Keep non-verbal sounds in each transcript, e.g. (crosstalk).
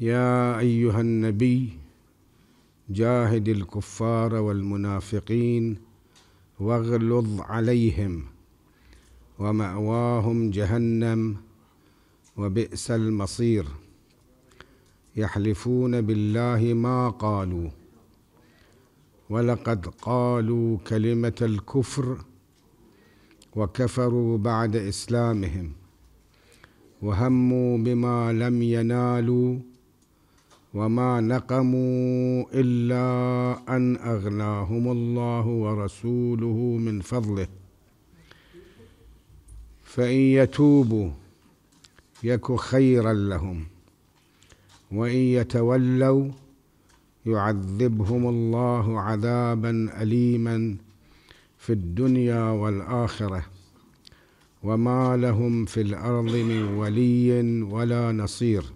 يا ايها النبي جاهد الكفار والمنافقين واغلظ عليهم وماواهم جهنم وبئس المصير يحلفون بالله ما قالوا ولقد قالوا كلمه الكفر وكفروا بعد اسلامهم وهموا بما لم ينالوا وما نقموا الا ان اغناهم الله ورسوله من فضله فان يتوبوا يك خيرا لهم وان يتولوا يعذبهم الله عذابا اليما في الدنيا والاخره وما لهم في الارض من ولي ولا نصير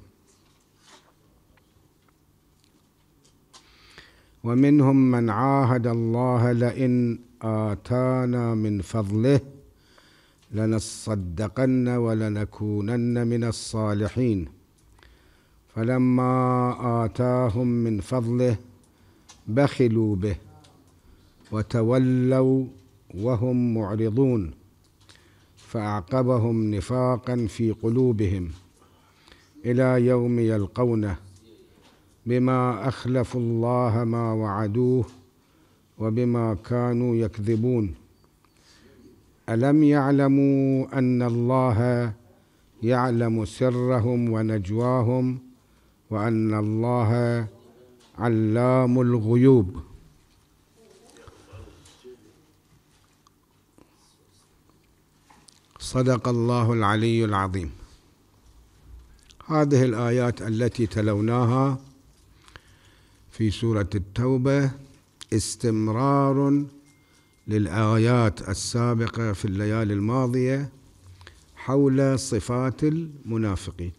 ومنهم من عاهد الله لئن آتانا من فضله لنصدقن ولنكونن من الصالحين فلما آتاهم من فضله بخلوا به وتولوا وهم معرضون فأعقبهم نفاقا في قلوبهم إلى يوم يلقونه بما اخلفوا الله ما وعدوه وبما كانوا يكذبون الم يعلموا ان الله يعلم سرهم ونجواهم وان الله علام الغيوب صدق الله العلي العظيم هذه الايات التي تلوناها في سورة التوبة استمرار للآيات السابقة في الليالي الماضية حول صفات المنافقين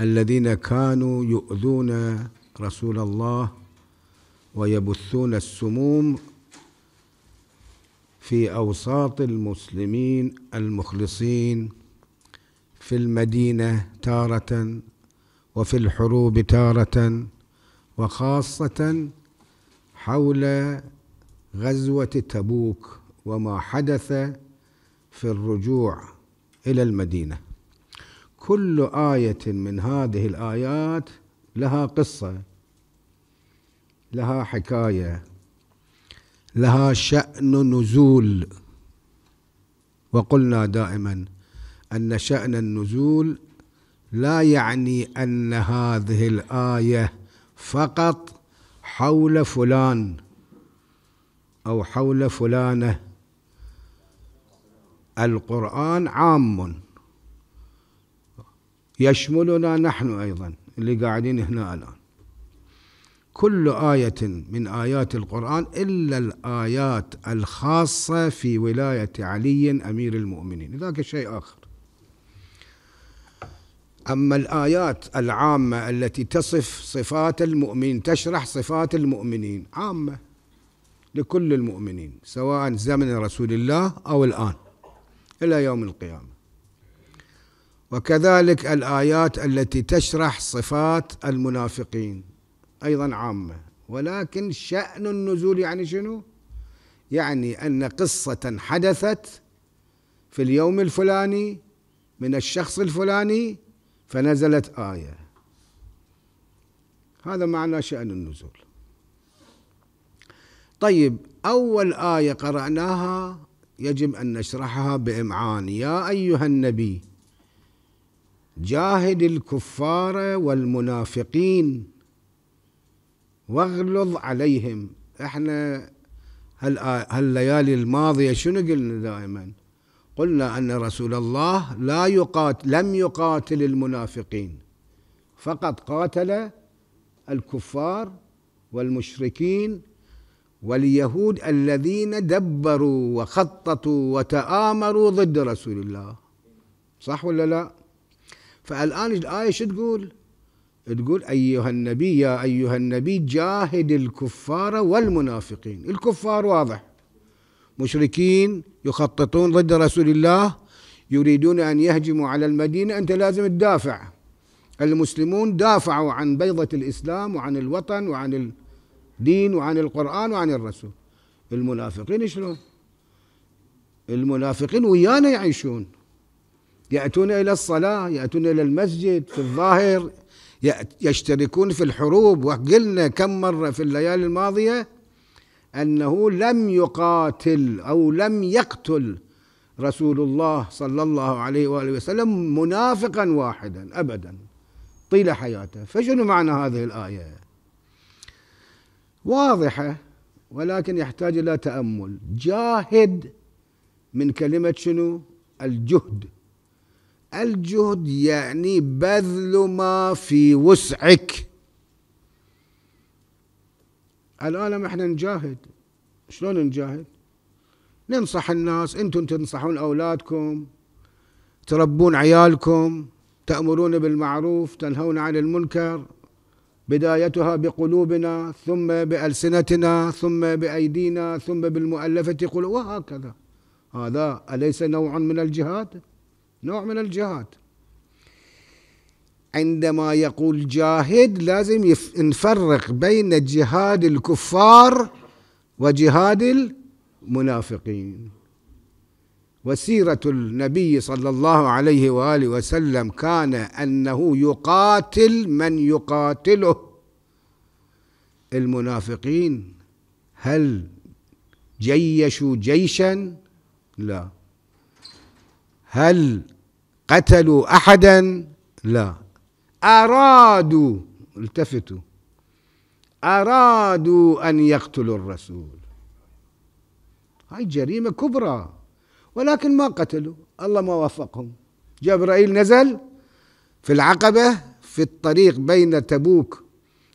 الذين كانوا يؤذون رسول الله ويبثون السموم في أوساط المسلمين المخلصين في المدينة تارة وفي الحروب تارة وخاصة حول غزوة تبوك وما حدث في الرجوع إلى المدينة كل آية من هذه الآيات لها قصة لها حكاية لها شأن نزول وقلنا دائما أن شأن النزول لا يعني أن هذه الآية فقط حول فلان أو حول فلانة القرآن عام يشملنا نحن أيضا اللي قاعدين هنا الآن كل آية من آيات القرآن إلا الآيات الخاصة في ولاية علي أمير المؤمنين ذاك شيء آخر أما الآيات العامة التي تصف صفات المؤمنين تشرح صفات المؤمنين عامة لكل المؤمنين سواء زمن رسول الله أو الآن إلى يوم القيامة وكذلك الآيات التي تشرح صفات المنافقين أيضا عامة ولكن شأن النزول يعني شنو؟ يعني أن قصة حدثت في اليوم الفلاني من الشخص الفلاني فنزلت آية هذا معنى شأن النزول طيب أول آية قرأناها يجب أن نشرحها بإمعان يا أيها النبي جاهد الكفار والمنافقين واغلظ عليهم احنا هالليالي الماضية شنو قلنا دائما قلنا أن رسول الله لا يقاتل لم يقاتل المنافقين فقد قاتل الكفار والمشركين واليهود الذين دبروا وخططوا وتآمروا ضد رسول الله صح ولا لا فالآن الآية شو تقول تقول أيها النبي يا أيها النبي جاهد الكفار والمنافقين الكفار واضح مشركين يخططون ضد رسول الله يريدون أن يهجموا على المدينة أنت لازم تدافع المسلمون دافعوا عن بيضة الإسلام وعن الوطن وعن الدين وعن القرآن وعن الرسول المنافقين شلون المنافقين ويانا يعيشون يأتون إلى الصلاة يأتون إلى المسجد في الظاهر يشتركون في الحروب وقلنا كم مرة في الليالي الماضية أنه لم يقاتل أو لم يقتل رسول الله صلى الله عليه وآله وسلم منافقا واحدا أبدا طيل حياته فشنو معنى هذه الآية واضحة ولكن يحتاج إلى تأمل جاهد من كلمة شنو الجهد الجهد يعني بذل ما في وسعك الآن احنا نجاهد شلون نجاهد ننصح الناس انتم تنصحون أولادكم تربون عيالكم تأمرون بالمعروف تنهون عن المنكر بدايتها بقلوبنا ثم بألسنتنا ثم بأيدينا ثم بالمؤلفة قلوب وهكذا هذا أليس نوع من الجهاد نوع من الجهاد عندما يقول جاهد لازم نفرق بين جهاد الكفار وجهاد المنافقين وسيرة النبي صلى الله عليه وآله وسلم كان أنه يقاتل من يقاتله المنافقين هل جيشوا جيشا لا هل قتلوا أحدا لا أرادوا التفتوا أرادوا أن يقتلوا الرسول هاي جريمة كبرى ولكن ما قتلوا الله ما وفقهم جبرائيل نزل في العقبة في الطريق بين تبوك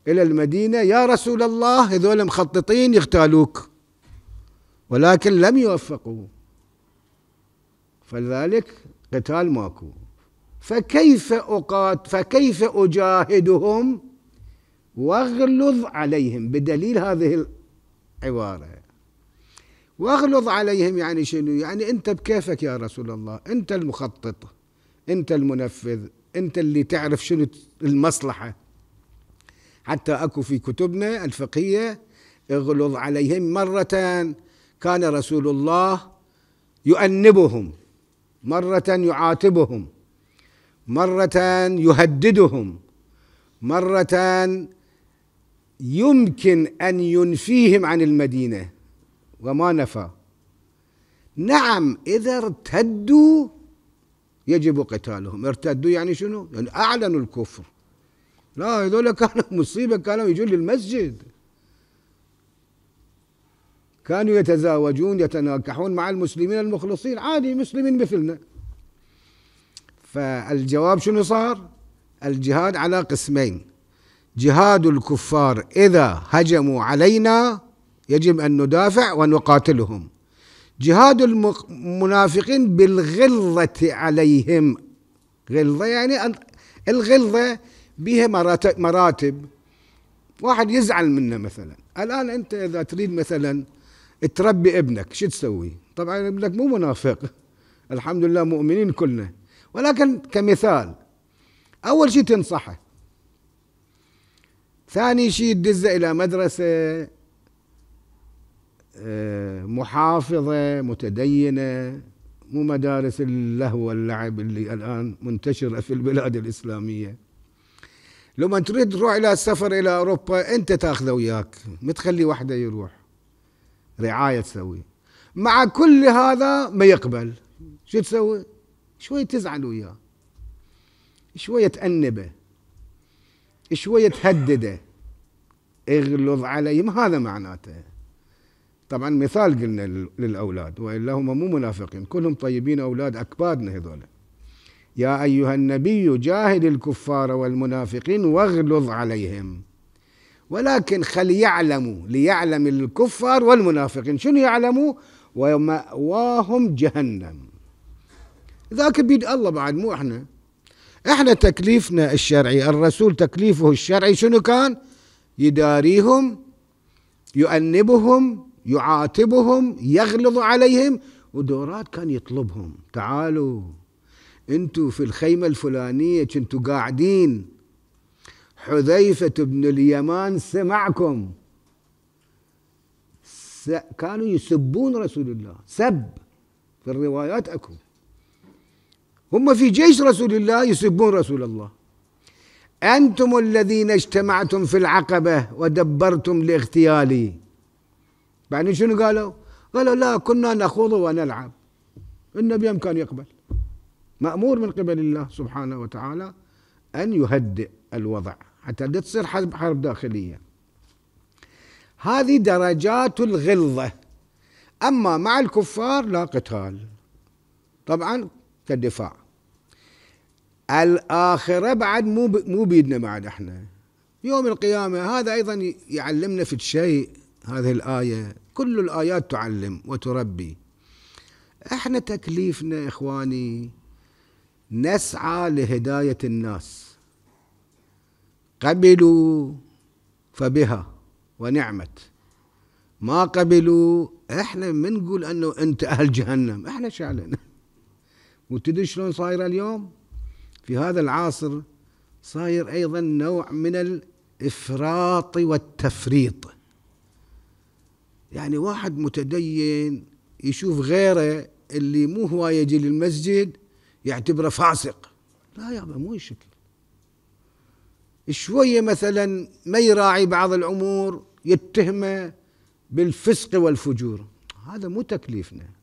إلى المدينة يا رسول الله هذول مخططين يغتالوك ولكن لم يوفقوا فلذلك قتال ماكو فكيف أقات فكيف أجاهدهم واغلظ عليهم بدليل هذه العبارة واغلظ عليهم يعني شنو يعني أنت بكيفك يا رسول الله أنت المخطط أنت المنفذ أنت اللي تعرف شنو المصلحة حتى أكو في كتبنا الفقهية اغلظ عليهم مرة كان رسول الله يؤنبهم مرة يعاتبهم مرة يهددهم مرة يمكن أن ينفيهم عن المدينة وما نفى نعم إذا ارتدوا يجب قتالهم ارتدوا يعني شنو؟ يعني أعلنوا الكفر لا هذول كانوا (laughs) مصيبة كانوا يجون للمسجد كانوا يتزاوجون يتناكحون مع المسلمين المخلصين عادي مسلمين مثلنا فالجواب شنو صار الجهاد على قسمين جهاد الكفار إذا هجموا علينا يجب أن ندافع ونقاتلهم جهاد المنافقين بالغلظة عليهم غلظة يعني الغلظة بها مراتب واحد يزعل منه مثلا الآن أنت إذا تريد مثلا تربي ابنك شو تسوي طبعا ابنك مو منافق الحمد لله مؤمنين كلنا ولكن كمثال أول شيء تنصحه ثاني شيء تدزه إلى مدرسة آه، محافظة متدينة مو مدارس اللهو واللعب اللي الآن منتشرة في البلاد الإسلامية لما تريد تروح إلى السفر إلى أوروبا أنت تاخذه وياك ما تخلي وحده يروح رعاية تسوي مع كل هذا ما يقبل شو تسوي شوية تزعل وياه شوية تأنبه شوية تهدده اغلظ عليهم هذا معناته طبعا مثال قلنا للأولاد وإلا هم مو منافقين كلهم طيبين أولاد أكبادنا هذول يا أيها النبي جاهد الكفار والمنافقين واغلظ عليهم ولكن خل يعلموا ليعلم الكفار والمنافقين شنو يعلموا ومأواهم جهنم ذاك بيد الله بعد مو احنا احنا تكليفنا الشرعي الرسول تكليفه الشرعي شنو كان يداريهم يؤنبهم يعاتبهم يغلظ عليهم ودورات كان يطلبهم تعالوا انتوا في الخيمة الفلانية كنتوا قاعدين حذيفة بن اليمان سمعكم كانوا يسبون رسول الله سب في الروايات اكو هم في جيش رسول الله يسبون رسول الله أنتم الذين اجتمعتم في العقبة ودبرتم لاغتيالي بعدين شنو قالوا قالوا لا كنا نخوض ونلعب النبي كان يقبل مأمور من قبل الله سبحانه وتعالى أن يهدئ الوضع حتى لا تصير حرب حرب داخلية هذه درجات الغلظة أما مع الكفار لا قتال طبعا كدفاع الآخرة بعد مو مو بيدنا بعد احنا يوم القيامة هذا أيضا يعلمنا في الشيء هذه الآية كل الآيات تعلم وتربي احنا تكليفنا إخواني نسعى لهداية الناس قبلوا فبها ونعمت ما قبلوا احنا من نقول انه انت اهل جهنم احنا شعلنا (laughs) وتدري شلون صايره اليوم في هذا العصر صاير أيضا نوع من الإفراط والتفريط يعني واحد متدين يشوف غيره اللي مو هو يجي للمسجد يعتبره فاسق لا يابا مو الشكل شوية مثلا ما يراعي بعض الأمور يتهمه بالفسق والفجور هذا مو تكليفنا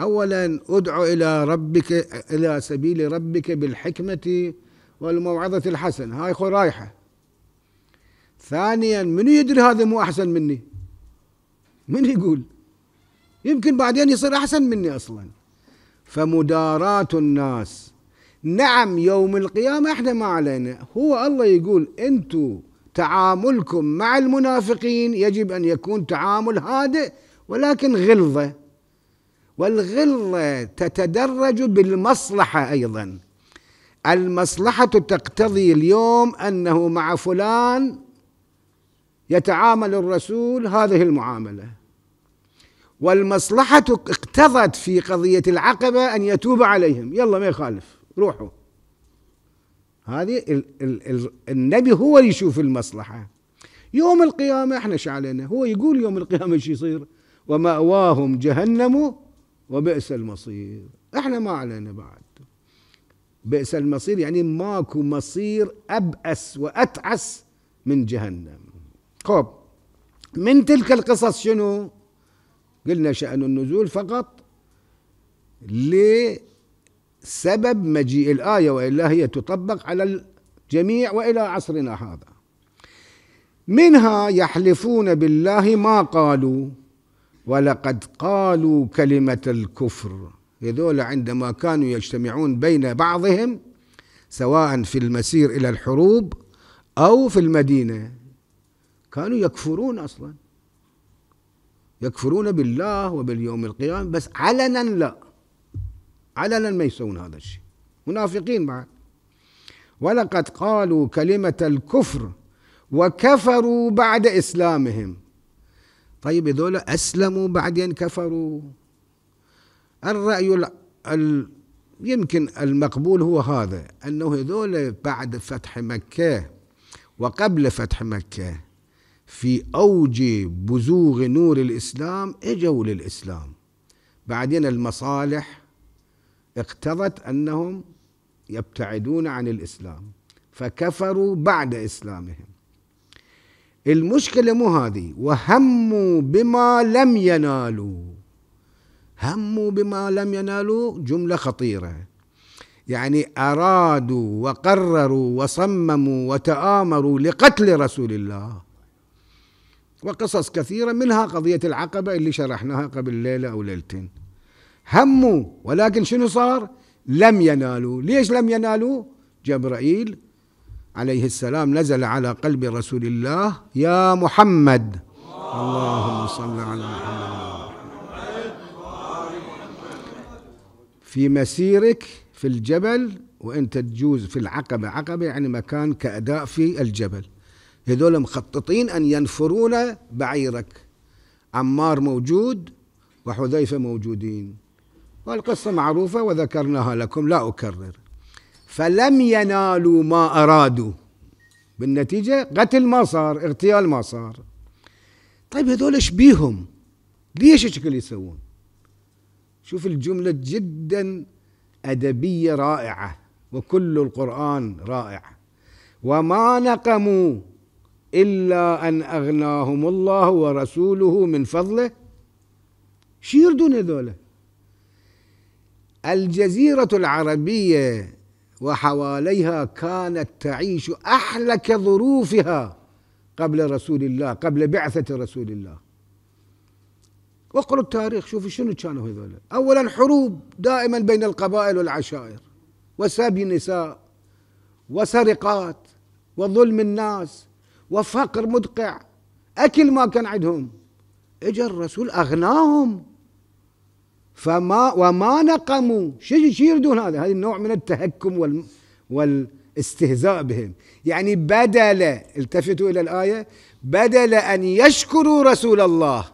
اولا ادع الى ربك الى سبيل ربك بالحكمه والموعظه الحسنه هاي خو رايحه ثانيا من يدري هذا مو احسن مني من يقول يمكن بعدين يصير احسن مني اصلا فمدارات الناس نعم يوم القيامه احنا ما علينا هو الله يقول انتو تعاملكم مع المنافقين يجب ان يكون تعامل هادئ ولكن غلظه والغلة تتدرج بالمصلحة أيضا المصلحة تقتضي اليوم أنه مع فلان يتعامل الرسول هذه المعاملة والمصلحة اقتضت في قضية العقبة أن يتوب عليهم يلا ما يخالف روحوا هذه ال ال ال النبي هو اللي يشوف المصلحة يوم القيامة احنا شعلنا هو يقول يوم القيامة شو يصير ومأواهم جهنم وبئس المصير احنا ما علينا بعد بئس المصير يعني ماكو مصير أبأس وأتعس من جهنم خب من تلك القصص شنو قلنا شأن النزول فقط لسبب مجيء الآية وإلا هي تطبق على الجميع وإلى عصرنا هذا منها يحلفون بالله ما قالوا ولقد قالوا كلمة الكفر هذول عندما كانوا يجتمعون بين بعضهم سواء في المسير إلى الحروب أو في المدينة كانوا يكفرون أصلا يكفرون بالله وباليوم القيامة بس علنا لا علنا ما يسوون هذا الشيء منافقين بعد ولقد قالوا كلمة الكفر وكفروا بعد إسلامهم طيب هذول أسلموا بعدين كفروا الرأي ال يمكن المقبول هو هذا أنه هذول بعد فتح مكة وقبل فتح مكة في أوج بزوغ نور الإسلام إجوا للإسلام بعدين المصالح اقتضت أنهم يبتعدون عن الإسلام فكفروا بعد إسلامهم المشكلة مو هذه وهموا بما لم ينالوا هموا بما لم ينالوا جملة خطيرة يعني أرادوا وقرروا وصمموا وتآمروا لقتل رسول الله وقصص كثيرة منها قضية العقبة اللي شرحناها قبل ليلة أو ليلتين هموا ولكن شنو صار لم ينالوا ليش لم ينالوا جبرائيل عليه السلام نزل على قلب رسول الله يا محمد اللهم صل على محمد في مسيرك في الجبل وانت تجوز في العقبة عقبة يعني مكان كأداء في الجبل هذول مخططين أن ينفرون بعيرك عمار موجود وحذيفة موجودين والقصة معروفة وذكرناها لكم لا أكرر فلم ينالوا ما أرادوا بالنتيجة قتل ما صار اغتيال ما صار طيب هذول ايش بيهم ليش شكل يسوون شوف الجملة جدا أدبية رائعة وكل القرآن رائع وما نقموا إلا أن أغناهم الله ورسوله من فضله شو يردون هذول الجزيرة العربية وحواليها كانت تعيش احلك ظروفها قبل رسول الله قبل بعثه رسول الله واقروا التاريخ شوفوا شنو كانوا هذول اولا حروب دائما بين القبائل والعشائر وسبي النساء وسرقات وظلم الناس وفقر مدقع اكل ما كان عندهم إجا الرسول اغناهم فما وما نقموا شو يريدون هذا هذا النوع من التهكم وال والاستهزاء بهم يعني بدل التفتوا إلى الآية بدل أن يشكروا رسول الله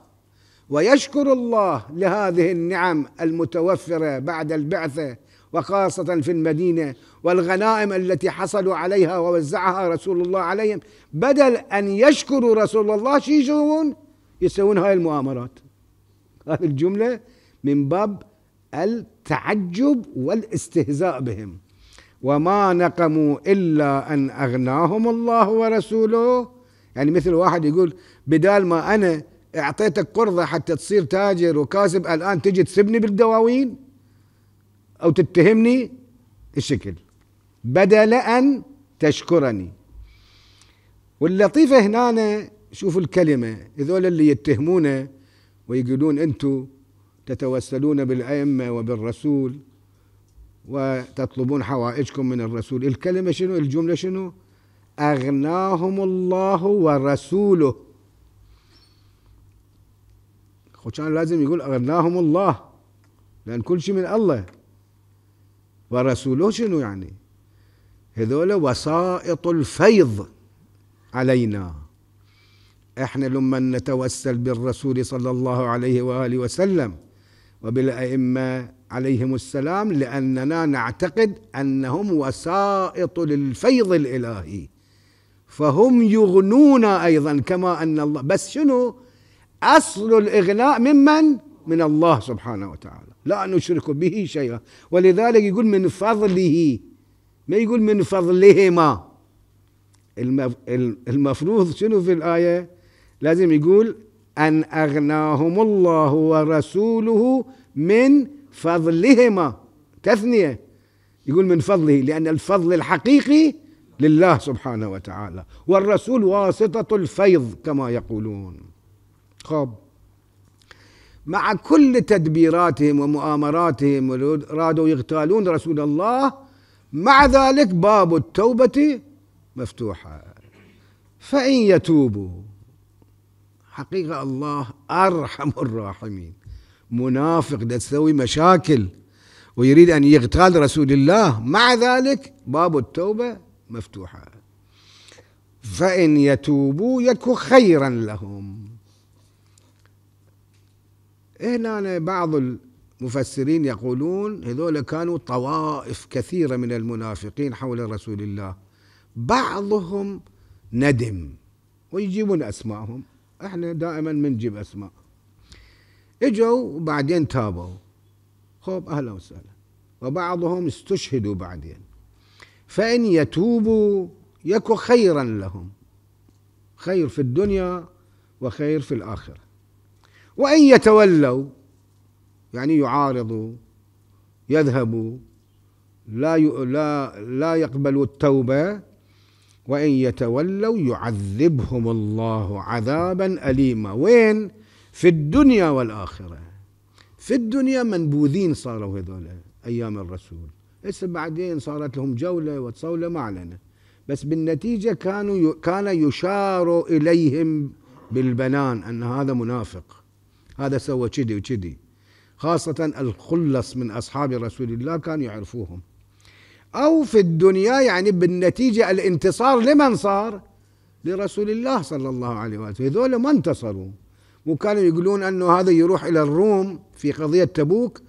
ويشكر الله لهذه النعم المتوفرة بعد البعثة وخاصة في المدينة والغنائم التي حصلوا عليها ووزعها رسول الله عليهم بدل أن يشكروا رسول الله شو يسوون؟ يسوون هاي المؤامرات هذه الجملة من باب التعجب والاستهزاء بهم وما نقموا الا ان اغناهم الله ورسوله يعني مثل واحد يقول بدال ما انا اعطيتك قرضه حتى تصير تاجر وكاسب الان تجي تسبني بالدواوين او تتهمني الشكل بدل ان تشكرني واللطيفه هنا شوفوا الكلمه هذول اللي يتهمونه ويقولون انتم تتوسلون بالأئمة وبالرسول وتطلبون حوائجكم من الرسول الكلمة شنو الجملة شنو أغناهم الله ورسوله خوشان لازم يقول أغناهم الله لأن كل شيء من الله ورسوله شنو يعني هذول وسائط الفيض علينا احنا لما نتوسل بالرسول صلى الله عليه وآله وسلم وبالأئمة عليهم السلام لأننا نعتقد أنهم وسائط للفيض الإلهي فهم يغنون أيضا كما أن الله بس شنو أصل الإغناء ممن من الله سبحانه وتعالى لا نشرك به شيئا ولذلك يقول من فضله ما يقول من فضلهما المفروض شنو في الآية لازم يقول أن أغناهم الله ورسوله من فضلهما تثنية يقول من فضله لأن الفضل الحقيقي لله سبحانه وتعالى والرسول واسطة الفيض كما يقولون خب مع كل تدبيراتهم ومؤامراتهم رادوا يغتالون رسول الله مع ذلك باب التوبة مفتوحة فإن يتوبوا حقيقة الله أرحم الراحمين منافق ده تسوي مشاكل ويريد أن يغتال رسول الله مع ذلك باب التوبة مفتوحة فإن يتوبوا يك خيرا لهم هنا بعض المفسرين يقولون هذول كانوا طوائف كثيرة من المنافقين حول رسول الله بعضهم ندم ويجيبون أسمائهم احنا دائما بنجيب اسماء اجوا وبعدين تابوا خوب اهلا وسهلا وبعضهم استشهدوا بعدين فان يتوبوا يك خيرا لهم خير في الدنيا وخير في الاخره وان يتولوا يعني يعارضوا يذهبوا لا لا لا يقبلوا التوبه وإن يتولوا يعذبهم الله عذابا أليما وين في الدنيا والآخرة في الدنيا منبوذين صاروا هذول أيام الرسول هسه بعدين صارت لهم جولة وتصولة معلنة بس بالنتيجة كانوا كان يشار إليهم بالبنان أن هذا منافق هذا سوى كذي وكذي خاصة الخلص من أصحاب رسول الله كانوا يعرفوهم أو في الدنيا يعني بالنتيجة الانتصار لمن صار لرسول الله صلى الله عليه وآله هذول ما انتصروا وكانوا يقولون أنه هذا يروح إلى الروم في قضية تبوك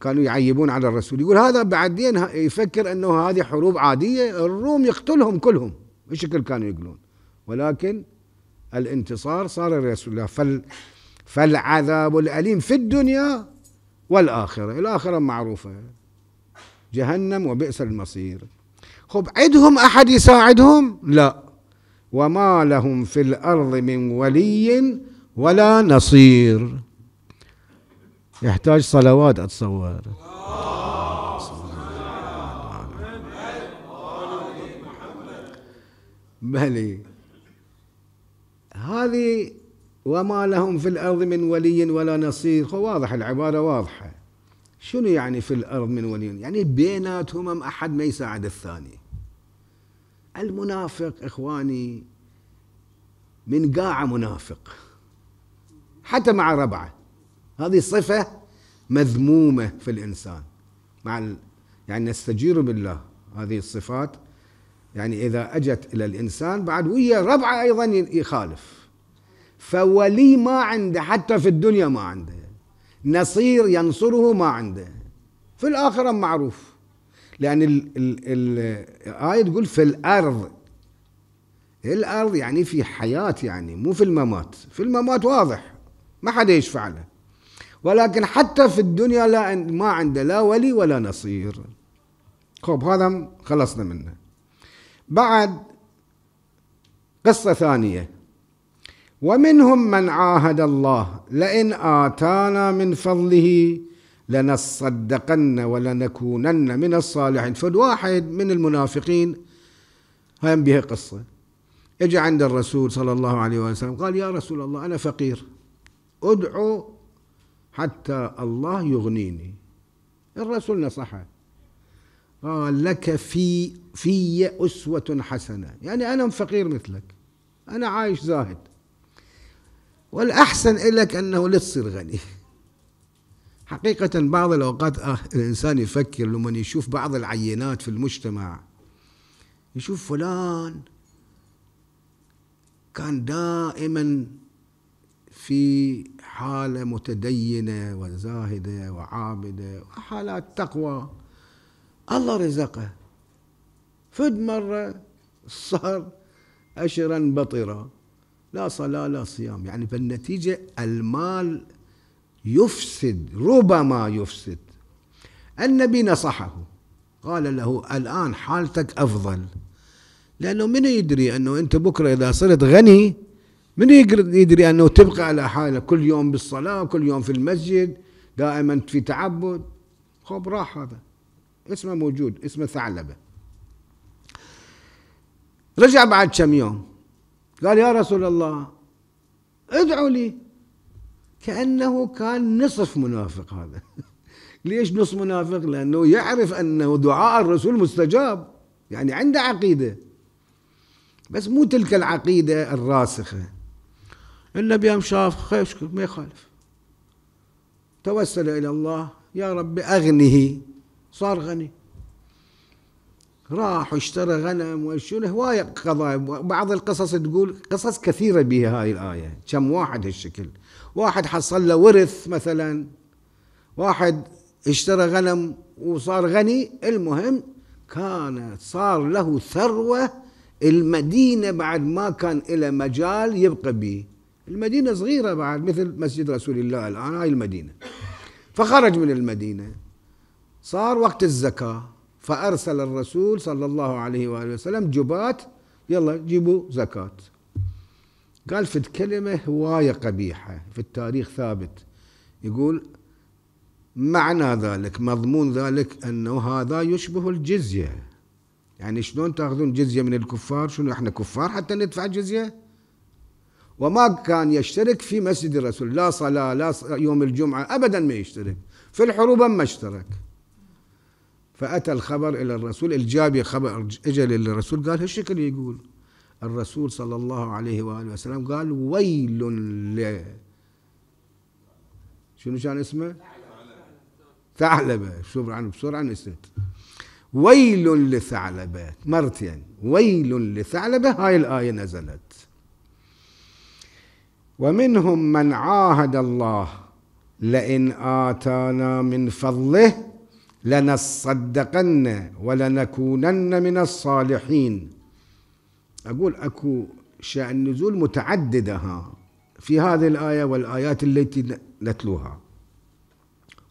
كانوا يعيبون على الرسول يقول هذا بعدين يفكر أنه هذه حروب عادية الروم يقتلهم كلهم بشكل كانوا يقولون ولكن الانتصار صار لرسول الله فال فالعذاب الأليم في الدنيا والآخرة الآخرة معروفة جهنم وبئس المصير خب عدهم أحد يساعدهم لا وما لهم في الأرض من ولي ولا نصير يحتاج صلوات أتصور بلي هذه وما لهم في الأرض من ولي ولا نصير واضح العبارة واضحة شنو يعني في الأرض من ولي يعني بيناتهم أحد ما يساعد الثاني المنافق إخواني من قاع منافق حتى مع ربعه هذه صفة مذمومة في الإنسان مع ال... يعني نستجير بالله هذه الصفات يعني إذا أجت إلى الإنسان بعد ويا ربعه أيضا يخالف فولي ما عنده حتى في الدنيا ما عنده نصير ينصره ما عنده في الآخرة معروف لأن الآية تقول في الأرض الأرض يعني في حياة يعني مو في الممات في الممات واضح ما حدا يشفع له ولكن حتى في الدنيا لا ما عنده لا ولي ولا نصير خب هذا خلصنا منه بعد قصة ثانية ومنهم من عاهد الله لئن آتانا من فضله لنصدقن ولنكونن من الصالحين فد واحد من المنافقين هم بها قصة اجى عند الرسول صلى الله عليه وسلم قال يا رسول الله أنا فقير ادعو حتى الله يغنيني الرسول نصحه قال لك في في أسوة حسنة يعني أنا فقير مثلك أنا عايش زاهد والأحسن لك أنه لا تصير غني حقيقة بعض الأوقات آه الإنسان يفكر لما يشوف بعض العينات في المجتمع يشوف فلان كان دائما في حالة متدينة وزاهدة وعابدة وحالات تقوى الله رزقه فد مرة صار أشرا بطرا لا صلاة لا صيام يعني فالنتيجة المال يفسد ربما يفسد النبي نصحه قال له الآن حالتك أفضل لأنه من يدري أنه أنت بكرة إذا صرت غني من يدري أنه تبقى على حالك كل يوم بالصلاة كل يوم في المسجد دائما في تعبد خب راح هذا اسمه موجود اسمه ثعلبة رجع بعد كم يوم قال يا رسول الله ادعوا لي كأنه كان نصف منافق هذا (laughs) ليش نصف منافق لأنه يعرف أنه دعاء الرسول مستجاب يعني عنده عقيدة بس مو تلك العقيدة الراسخة النبي يوم شاف خيش ما يخالف توسل إلى الله يا رب أغنه صار غني راح واشترى غنم وشو هواية قضايا بعض القصص تقول قصص كثيرة بها هاي الآية كم واحد هالشكل واحد حصل له ورث مثلا واحد اشترى غنم وصار غني المهم كان صار له ثروة المدينة بعد ما كان إلى مجال يبقى به المدينة صغيرة بعد مثل مسجد رسول الله الآن هاي المدينة فخرج من المدينة صار وقت الزكاه فأرسل الرسول صلى الله عليه وآله وسلم جبات يلا جيبوا زكاة قال في الكلمة هواية قبيحة في التاريخ ثابت يقول معنى ذلك مضمون ذلك أنه هذا يشبه الجزية يعني شلون تاخذون جزية من الكفار شنو احنا كفار حتى ندفع جزية وما كان يشترك في مسجد الرسول لا صلاة لا يوم الجمعة أبدا ما يشترك في الحروب ما اشترك فأتى الخبر إلى الرسول الجابي خبر اجى للرسول قال هالشكل يقول الرسول صلى الله عليه وآله وسلم قال ويل ل شنو كان اسمه؟ ثعلبة شوف عنه بسرعة نسيت ويل لثعلبة مرتين يعني. ويل لثعلبة هاي الآية نزلت ومنهم من عاهد الله لئن آتانا من فضله لنصدقن ولنكونن من الصالحين أقول أكو شأن نزول متعددة ها في هذه الآية والآيات التي نتلوها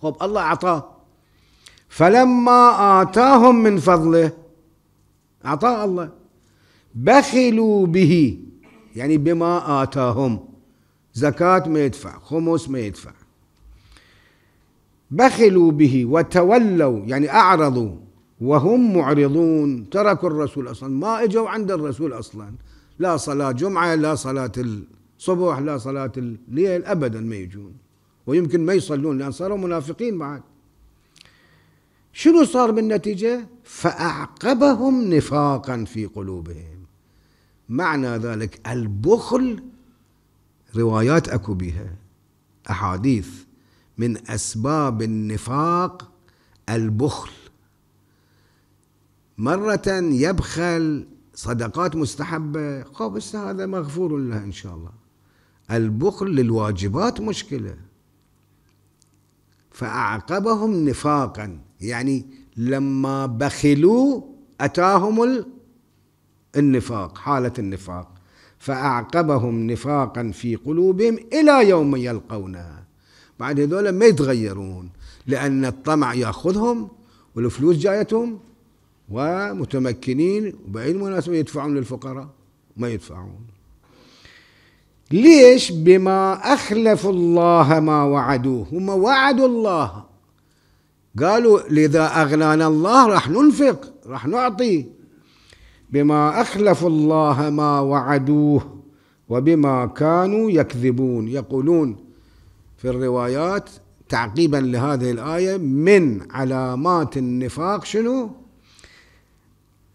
خب طيب، الله أعطاه فلما آتاهم من فضله أعطاه الله بخلوا به يعني بما آتاهم زكاة ما يدفع خمس ما يدفع بخلوا به وتولوا يعني أعرضوا وهم معرضون تركوا الرسول أصلا ما إجوا عند الرسول أصلا لا صلاة جمعة لا صلاة الصبح لا صلاة الليل أبدا ما يجون ويمكن ما يصلون لأن صاروا منافقين بعد شنو صار بالنتيجة فأعقبهم نفاقا في قلوبهم معنى ذلك البخل روايات أكو بها أحاديث من اسباب النفاق البخل مرة يبخل صدقات مستحبة بس هذا مغفور له إن شاء الله البخل للواجبات مشكلة فأعقبهم نفاقا يعني لما بخلوا أتاهم النفاق حالة النفاق فأعقبهم نفاقا في قلوبهم إلى يوم يلقونها بعد هذول ما يتغيرون لأن الطمع يأخذهم والفلوس جايتهم ومتمكنين وبأي مناسبه يدفعون للفقراء ما يدفعون ليش بما أخلفوا الله ما وعدوه هم وعدوا الله قالوا لذا أغنانا الله راح ننفق راح نعطي بما أخلفوا الله ما وعدوه وبما كانوا يكذبون يقولون في الروايات تعقيبا لهذه الآية من علامات النفاق شنو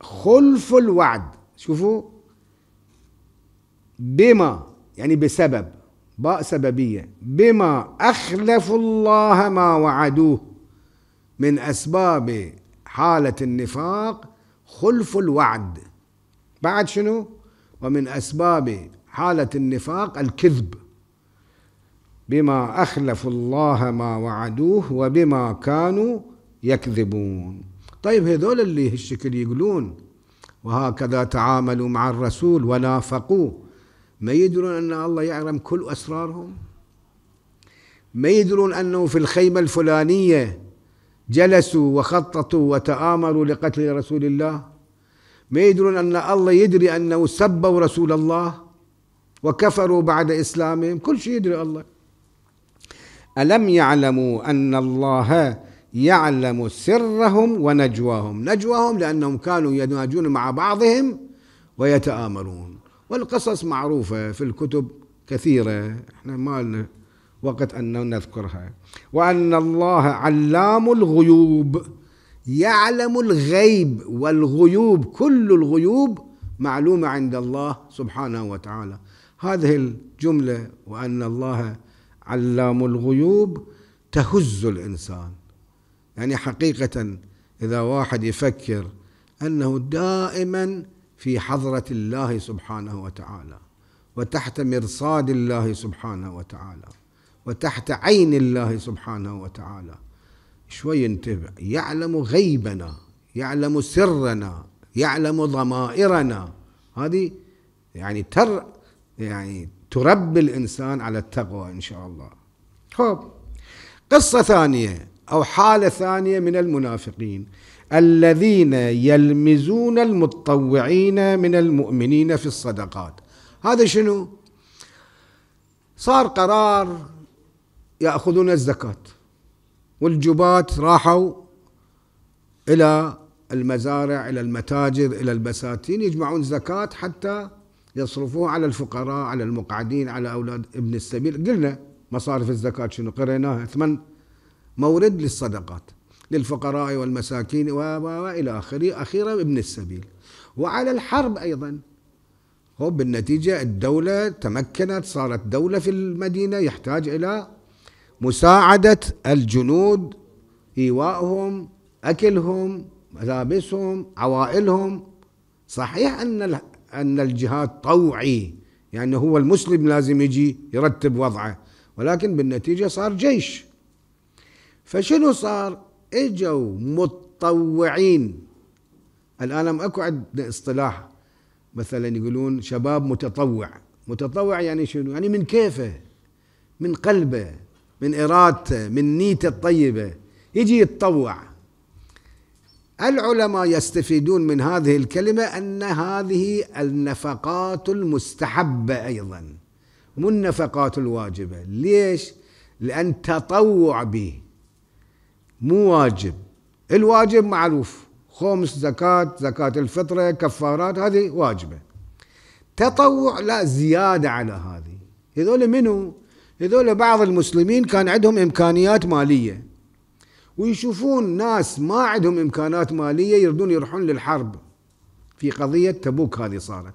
خلف الوعد شوفوا بما يعني بسبب باء سببية بما أخلفوا الله ما وعدوه من أسباب حالة النفاق خلف الوعد بعد شنو ومن أسباب حالة النفاق الكذب بما أخلفوا الله ما وعدوه وبما كانوا يكذبون طيب هذول اللي هالشكل يقولون وهكذا تعاملوا مع الرسول ونافقوه ما يدرون أن الله يعلم كل أسرارهم ما يدرون أنه في الخيمة الفلانية جلسوا وخططوا وتآمروا لقتل رسول الله ما يدرون أن الله يدري أنه سبوا رسول الله وكفروا بعد إسلامهم كل شيء يدري الله ألم يعلموا أن الله يعلم سرهم ونجواهم نجواهم لأنهم كانوا يناجون مع بعضهم ويتآمرون والقصص معروفة في الكتب كثيرة احنا ما لنا وقت أن نذكرها وأن الله علام الغيوب يعلم الغيب والغيوب كل الغيوب معلومة عند الله سبحانه وتعالى هذه الجملة وأن الله علام الغيوب تهز الإنسان يعني حقيقة إذا واحد يفكر أنه دائما في حضرة الله سبحانه وتعالى وتحت مرصاد الله سبحانه وتعالى وتحت عين الله سبحانه وتعالى شوي انتبه يعلم غيبنا يعلم سرنا يعلم ضمائرنا هذه يعني تر يعني تربي الإنسان على التقوى إن شاء الله خب قصة ثانية أو حالة ثانية من المنافقين الذين يلمزون المتطوعين من المؤمنين في الصدقات هذا شنو صار قرار يأخذون الزكاة والجبات راحوا إلى المزارع إلى المتاجر إلى البساتين يجمعون زكاة حتى يصرفوه على الفقراء على المقعدين على أولاد ابن السبيل قلنا مصارف الزكاة شنو قريناها ثمن مورد للصدقات للفقراء والمساكين وإلى آخره أخيرا ابن السبيل وعلى الحرب أيضا هو بالنتيجة الدولة تمكنت صارت دولة في المدينة يحتاج إلى مساعدة الجنود ايوائهم أكلهم ملابسهم عوائلهم صحيح أن أن الجهاد طوعي يعني هو المسلم لازم يجي يرتب وضعه ولكن بالنتيجة صار جيش فشنو صار اجوا متطوعين الآن اكو عندنا اصطلاح مثلا يقولون شباب متطوع متطوع يعني شنو يعني من كيفه من قلبه من إرادته من نيته الطيبة يجي يتطوع العلماء يستفيدون من هذه الكلمة أن هذه النفقات المستحبة أيضا مو النفقات الواجبة ليش؟ لأن تطوع به مو واجب الواجب معروف خمس زكاة زكاة الفطرة كفارات هذه واجبة تطوع لا زيادة على هذه هذول منو؟ هذول بعض المسلمين كان عندهم إمكانيات مالية ويشوفون ناس ما عندهم امكانات ماليه يردون يروحون للحرب في قضيه تبوك هذه صارت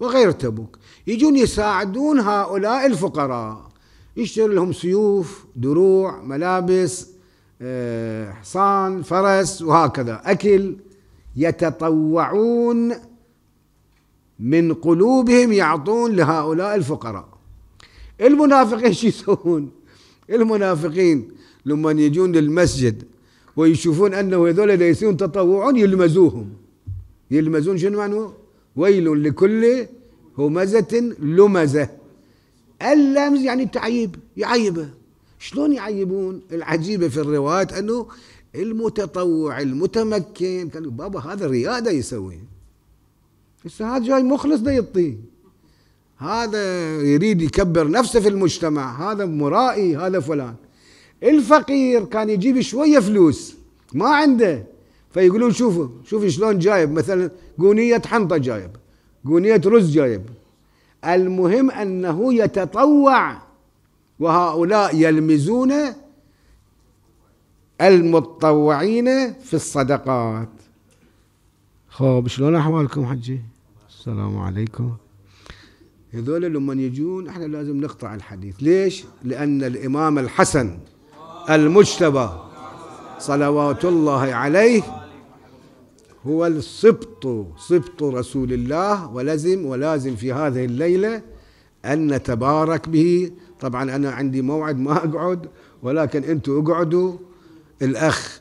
وغير تبوك يجون يساعدون هؤلاء الفقراء يشتري لهم سيوف دروع ملابس آه، حصان فرس وهكذا اكل يتطوعون من قلوبهم يعطون لهؤلاء الفقراء المنافقين (laughs) شو يسوون المنافقين لما يجون للمسجد ويشوفون أنه هذول يسيرون تطوعون يلمزوهم يلمزون شنو معنى ويل لكل همزة لمزة اللمز يعني التعيب يعيبه شلون يعيبون العجيبة في الروايات أنه المتطوع المتمكن قالوا بابا هذا ريادة يسوي هسه هذا جاي مخلص ده يطي هذا يريد يكبر نفسه في المجتمع هذا مرائي هذا فلان الفقير كان يجيب شويه فلوس ما عنده فيقولون شوفوا شوفوا شلون جايب مثلا قونيه حنطه جايب قونيه رز جايب المهم انه يتطوع وهؤلاء يلمزون المتطوعين في الصدقات خوب شلون احوالكم حجي السلام عليكم هذول لما يجون احنا لازم نقطع الحديث ليش لان الامام الحسن المجتبى صلوات الله عليه هو السبط سبط رسول الله ولزم ولازم في هذه الليلة أن نتبارك به طبعا أنا عندي موعد ما أقعد ولكن أنتم اقعدوا الأخ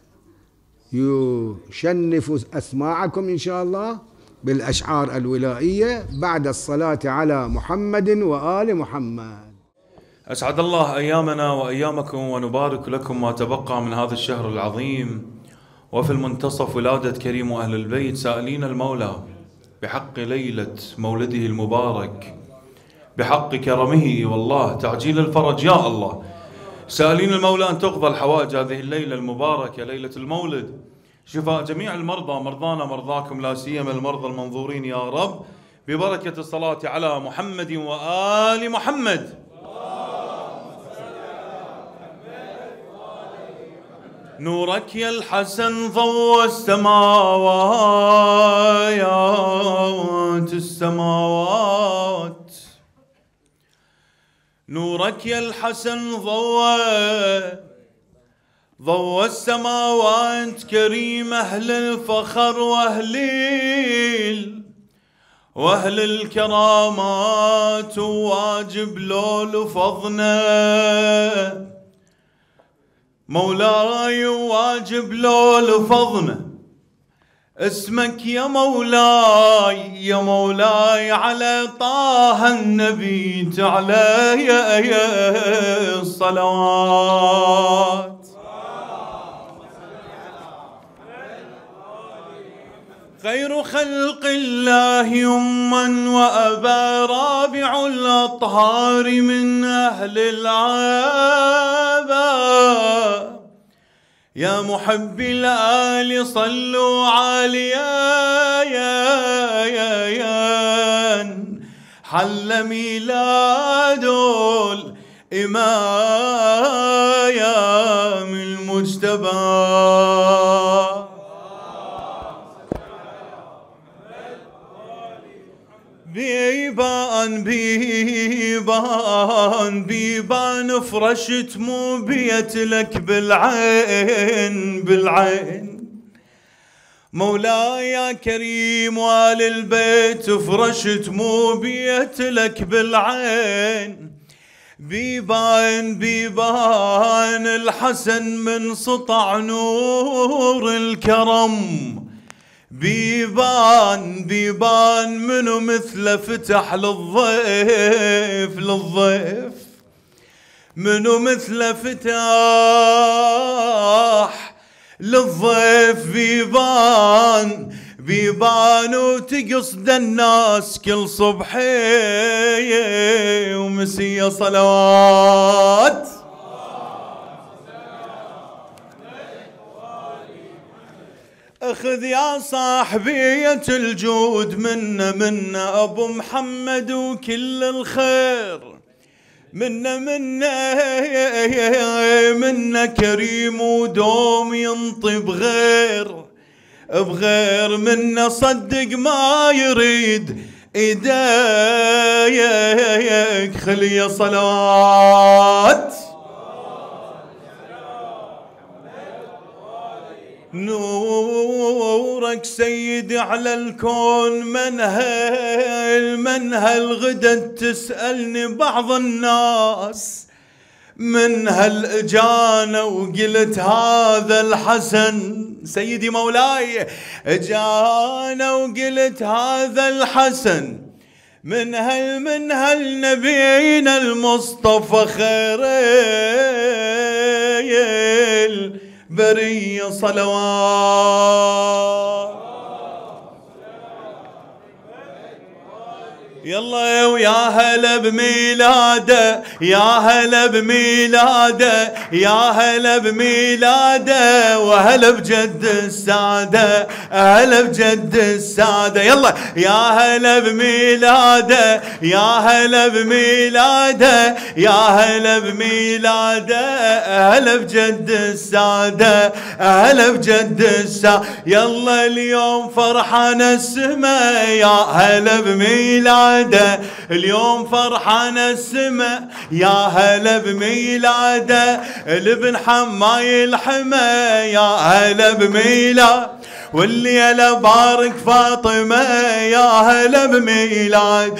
يشنف أسماعكم إن شاء الله بالأشعار الولائية بعد الصلاة على محمد وآل محمد أسعد الله أيامنا وأيامكم ونبارك لكم ما تبقى من هذا الشهر العظيم وفي المنتصف ولادة كريم أهل البيت سائلين المولى بحق ليلة مولده المبارك بحق كرمه والله تعجيل الفرج يا الله سائلين المولى أن تقضى الحوائج هذه الليلة المباركة ليلة المولد شفاء جميع المرضى مرضانا مرضاكم لا سيما المرضى المنظورين يا رب ببركة الصلاة على محمد وآل محمد نورك يا الحسن ضوى السماوات السماوات نورك يا الحسن ضوى ضوى السماوات كريم أهل الفخر وأهل وأهل الكرامات وواجب لول فضنا مولاي واجب لو لفظنا اسمك يا مولاي يا مولاي على طه النبي تعالى يا الصلوات خير خلق الله أما وأبا رابع الأطهار من أهل العابة يا محب الآل صلوا عليا يا يا يا حل ميلاد الإمام المجتبى بيبان بيبان بيبان فرشت مو بيت لك بالعين بالعين مولاي يا كريم وآل البيت فرشت مو بيت لك بالعين بيبان بيبان الحسن من سطع نور الكرم بيبان بيبان منو مثله فتح للضيف للضيف منو مثله فتح للضيف بيبان بيبان وتقصد الناس كل صبحي ومسية صلوات خذ يا صاحبية الجود منا منا أبو محمد وكل الخير منا منا منا كريم ودوم ينطي بغير بغير منا صدق ما يريد ايديك خلي صلوات نورك سيدي على الكون من هل من هل غدا تسألني بعض الناس من هل اجانا وقلت هذا الحسن سيدي مولاي اجانا وقلت هذا الحسن من هل من هل نبينا المصطفى خير البرية صلوات يلا ويا هلا بميلاده يا هلا بميلاده يا هلا بميلاده وهلا بجد الساده هلا بجد الساده يلا يا هلا بميلاده يا هلا بميلاده يا هلا بميلاده هلا بجد الساده هلا بجد الساده يلا اليوم فرحان السما يا هلا بميلاده مدى اليوم فرحان السما يا هلا بميلاده الابن حما يلحمه يا هلا بميلاده يلا بارك فاطمة يا هلا بميلاد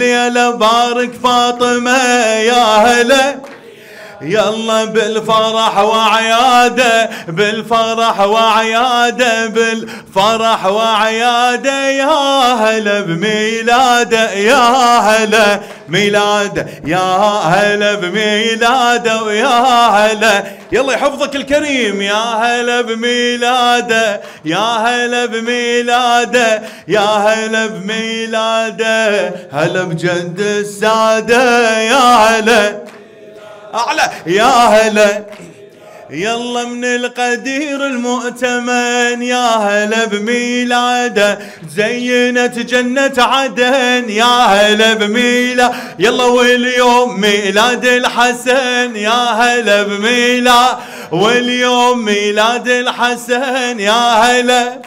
يلا بارك فاطمة يا هلا يلا بالفرح وعياده بالفرح وعياده بالفرح وعياده يا هلا بميلاده يا هلا ميلاده يا هلا بميلاده ويا هلا يلا يحفظك الكريم يا هلا بميلاده يا هلا بميلاده يا هلا بميلاده هلا بجد الساده يا هلا أعلى يا هلا يلا من القدير المؤتمن يا هلا بميلاده زينت جنة عدن يا هلا بميلاده يلا واليوم ميلاد الحسن يا هلا بميلاده واليوم ميلاد الحسن يا هلا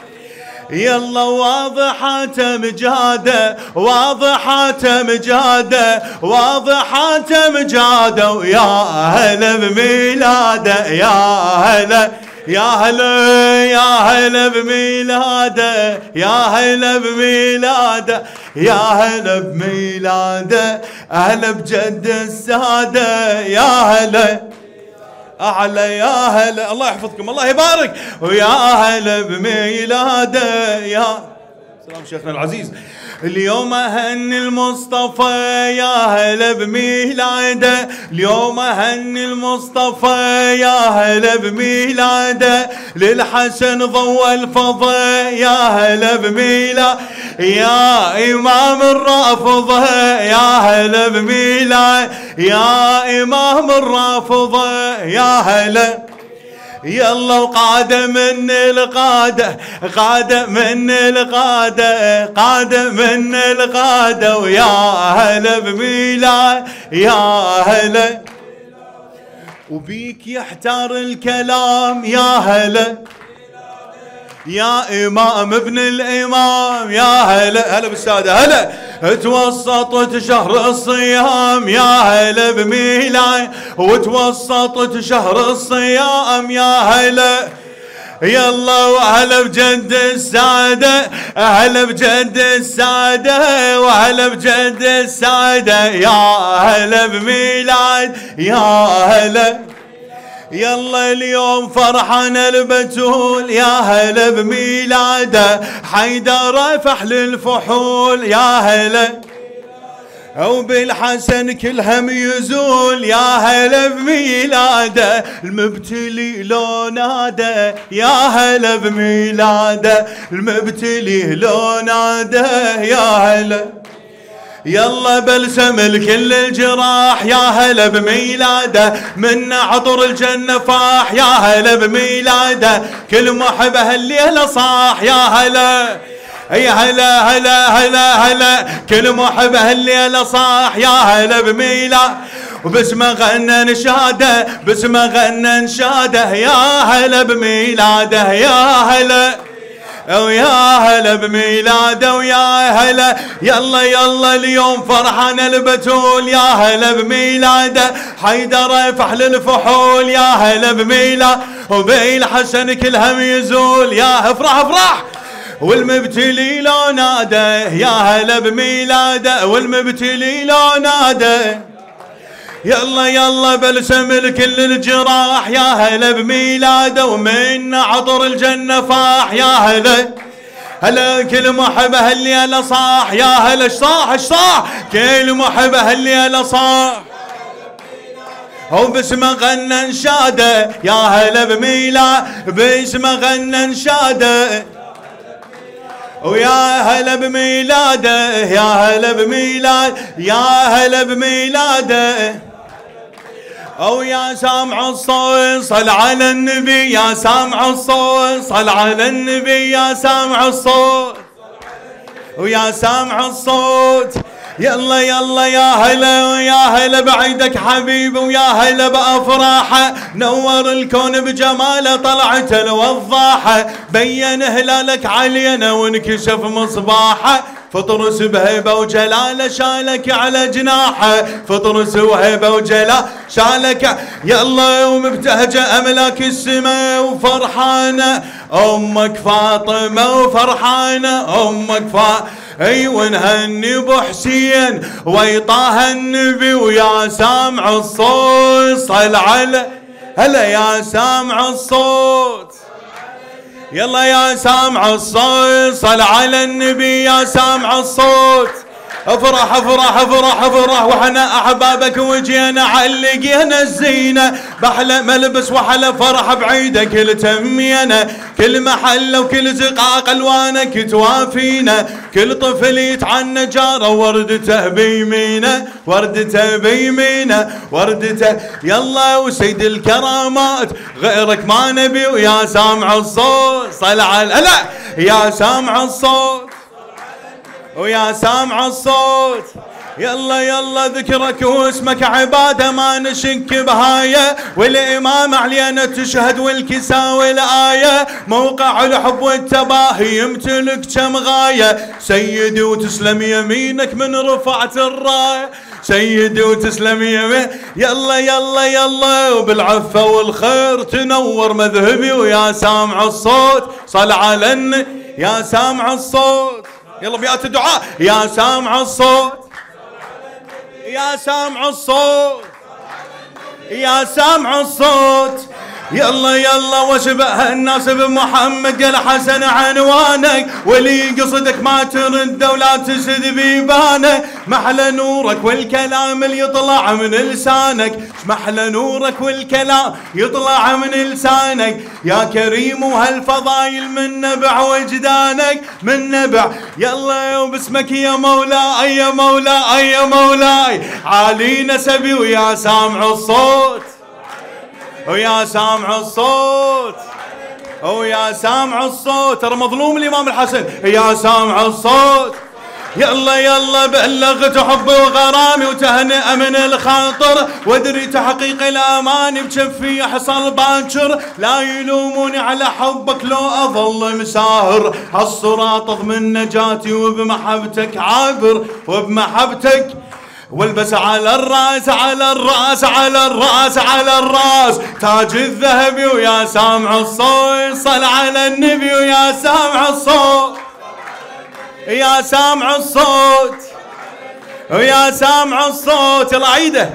يلا واضحة مجادة واضحة مجادة واضحة مجادة ويا أهل بميلادة يا أهل يا هلا يا هلا بميلاده يا هلا بميلاده يا هلا بميلاده اهلا بجد الساده يا هلا أعلى يا هلا الله يحفظكم الله يبارك ويا هلا بميلاده يا سلام شيخنا العزيز اليوم أهن المصطفى يا هلا بميلاده اليوم أهن المصطفى يا هلا بميلاده للحسن ضوى الفضاء يا هلا بميلا يا إمام الرافضة يا هلا بميلا يا إمام الرافضة يا هلا يلا وقادة من القادة قادة من القادة قادة من القادة ويا أهل بميلاد يا أهل وبيك يحتار الكلام يا هلا يا إمام ابن الإمام يا هلا هلا بالسادة هلا توسطت شهر الصيام يا هلا بميلاي وتوسطت شهر الصيام يا هلا يلا وهلا بجد السعادة هلا بجد السعادة وهلا بجد السعادة يا هلا بميلاد يا هلا يلا اليوم فرحان البتول يا هلا بميلاده حيدر فحل للفحول يا هلا او بالحسن كل هم يزول يا هلا بميلاده المبتلي لو نادى يا هلا بميلاده المبتلي لو نادى يا هلا يلا بلسم الكل الجراح يا هلا بميلاده من عطر الجنة فاح يا هلا بميلاده كل محب هالليلة صاح يا هلا اي هلا هلا هلا هلا كل محب هالليلة صاح يا هلا بميلاده وبسمة غنى نشاده بسمة غنى نشاده يا هلا بميلاده يا هلا ويا هلا بميلاده ويا هلا يلا يلا اليوم فرحان البتول يا هلا بميلاده حيدر فحل الفحول يا هلا بميلاد وبي الحسن كل هم يزول يا افرح افرح والمبتلي لو ناده يا هلا بميلاده والمبتلي لو ناده يلا يلا بلسم لكل الجراح يا هلا بميلاده ومن عطر الجنة فاح يا هلا هلا كل محبة هالليلة صاح يا هلا اش صاح اش صاح كل محبة هالليلة صاح هو بسم غنى انشاده يا هلا بميلا بسم غنى انشاده ويا هلا بميلاده يا هلا بميلاد يا هلا بميلاده او يا سامع الصوت صل على النبي يا سامع الصوت صل على النبي يا سامع الصوت ويا سامع الصوت يلا يلا يا هلا ويا هلا بعيدك حبيبي ويا هلا بأفراحه نور الكون بجماله طلعت الوضاحه بين هلالك علينا وانكشف مصباحه فطرس بهيبه وجلاله شالك على جناحه فطرس وهيبه وجلاله شالك يلا ومبتهجه املاك السماء وفرحانه امك فاطمه وفرحانه امك فاطمه ايوه نهني بحسين ويطاها النبي ويا سامع الصوت صل على هلا يا سامع الصوت يلا يا سامع الصوت صل على النبي يا سامع الصوت افرح افرح افرح افرح وحنا احبابك وجينا علقينا الزينه بحلى ملبس وحلى فرح بعيدك التمينا كل محل وكل زقاق الوانك توافينا كل طفل يتعنى جاره وردته بيمينه وردته بيمينه وردته يلا وسيد الكرامات غيرك ما نبي ويا سامع الصوت صل على يا سامع الصوت ويا سامع الصوت يلا يلا ذكرك واسمك عبادة ما نشك بهاية والإمام علينا تشهد والكساء والآية موقع الحب والتباهي يمتلك كم غاية سيدي وتسلم يمينك من رفعت الراية سيدي وتسلم يمين يلا يلا يلا وبالعفة والخير تنور مذهبي ويا سامع الصوت صل على يا سامع الصوت يلا بيات الدعاء يا سامع الصوت يا سامع الصوت يا سامع الصوت يلا يلا وشبه الناس بمحمد قال حسن عنوانك ولي قصدك ما ترد ولا تسد بيبانك محلى نورك والكلام اللي يطلع من لسانك محلى نورك والكلام يطلع من لسانك يا كريم وهالفضايل من نبع وجدانك من نبع يلا وباسمك يا مولاي يا مولاي يا مولاي عالي نسبي ويا سامع الصوت ويا سامع الصوت ويا سامع الصوت ترى مظلوم الامام الحسن يا سامع الصوت يلا يلا بلغت حبي وغرامي وتهنئ من الخاطر وادري تحقيق الامان بشفي يحصل باكر لا يلوموني على حبك لو اظل مساهر هالصراط اضمن نجاتي وبمحبتك عابر وبمحبتك والبس على الراس على الراس على الراس على الراس تاج الذهبي ويا سامع الصوت صل على النبي ويا سامع الصوت يا سامع الصوت ويا سامع الصوت يلا عيده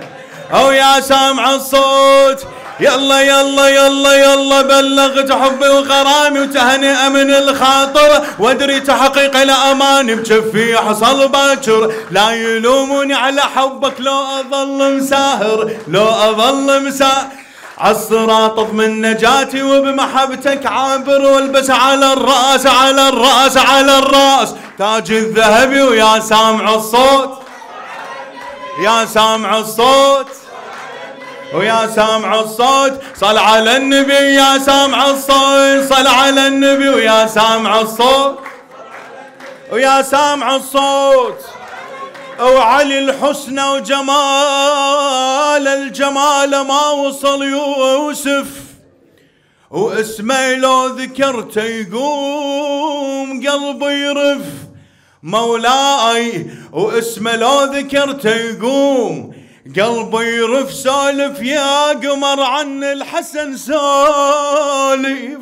او يا سامع الصوت يلا يلا يلا يلا بلغت حبي وغرامي وتهنئة من الخاطر وادري تحقيق الأمان بجفي حصل باكر لا يلوموني على حبك لو أظل مساهر لو أظل مساهر عالصراط اضمن نجاتي وبمحبتك عابر والبس على الراس على الراس على الراس تاج الذهبي ويا سامع الصوت يا سامع الصوت ويا سامع الصوت صل على النبي يا سامع الصوت صل على النبي ويا سامع الصوت ويا سامع الصوت وعلي الحسنى وجمال الجمال ما وصل يوسف واسمه لو ذكرته يقوم قلبي يرف مولاي واسمه لو ذكرته يقوم قلبي يرف سالف يا قمر عن الحسن سالف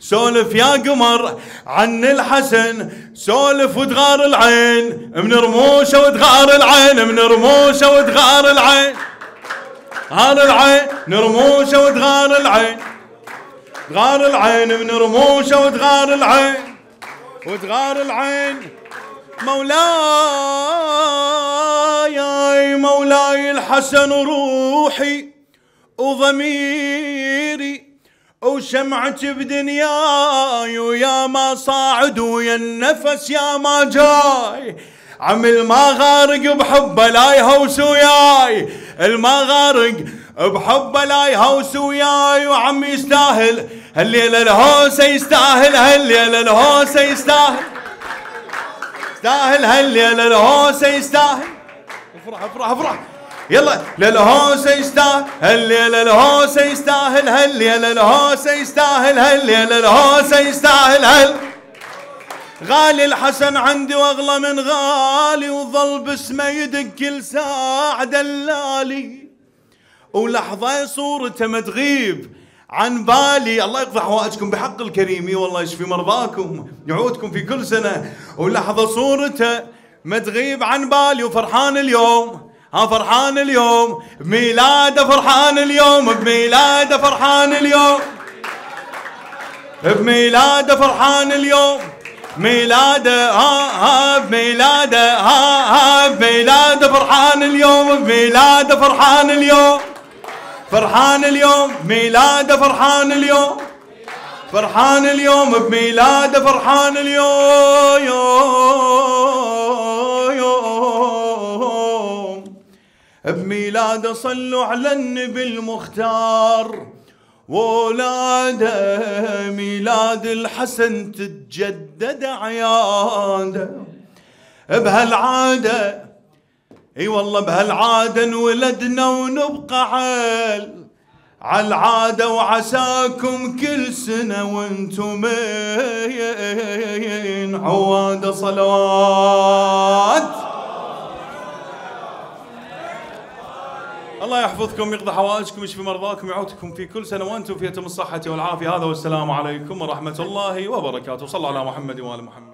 سولف يا قمر عن الحسن سولف وتغار العين من رموشه وتغار العين من رموشه وتغار العين غار العين رموشة وتغار العين غار العين من رموشه وتغار العين وتغار العين مولاي مولاي الحسن روحي وضميري وشمعتي بدنياي ويا ما صاعد ويا النفس يا ما جاي عم المغارق غارق بحبه لا يهوس وياي الما غارق بحبه لا يهوس وياي وعم يستاهل هالليله الهوسه يستاهل هالليله الهوسه يستاهل يستاهل هالليلة الهوسة يستاهل افرح افرح افرح يلا للهوسة يستاهل هالليلة الهوسة يستاهل هالليلة الهوسة يستاهل هالليلة الهوسة يستاهل هل غالي الحسن عندي واغلى من غالي وظل باسمه يدق كل ساعة دلالي ولحظة صورته ما تغيب عن بالي الله يقضي حوائجكم بحق الكريم والله يشفي مرضاكم يعودكم في كل سنة ولحظة صورته ما تغيب عن بالي وفرحان اليوم ها فرحان اليوم بميلاده فرحان اليوم بميلاده فرحان اليوم بميلاده فرحان اليوم ميلاده ها ها بميلاده ها ها بميلاده فرحان اليوم بميلاده فرحان اليوم فرحان اليوم ميلاده فرحان اليوم فرحان اليوم بميلاده فرحان اليوم بميلاده صلوا على النبي المختار ولاده ميلاد الحسن تتجدد اعياده بهالعاده اي والله بهالعاده انولدنا ونبقى عال عالعادة وعساكم كل سنة وانتم مين عواد صلوات الله يحفظكم يقضي حوائجكم يشفي مرضاكم يعودكم في كل سنة وانتم في أتم الصحة والعافية هذا والسلام عليكم ورحمة الله وبركاته صلى على محمد وآل محمد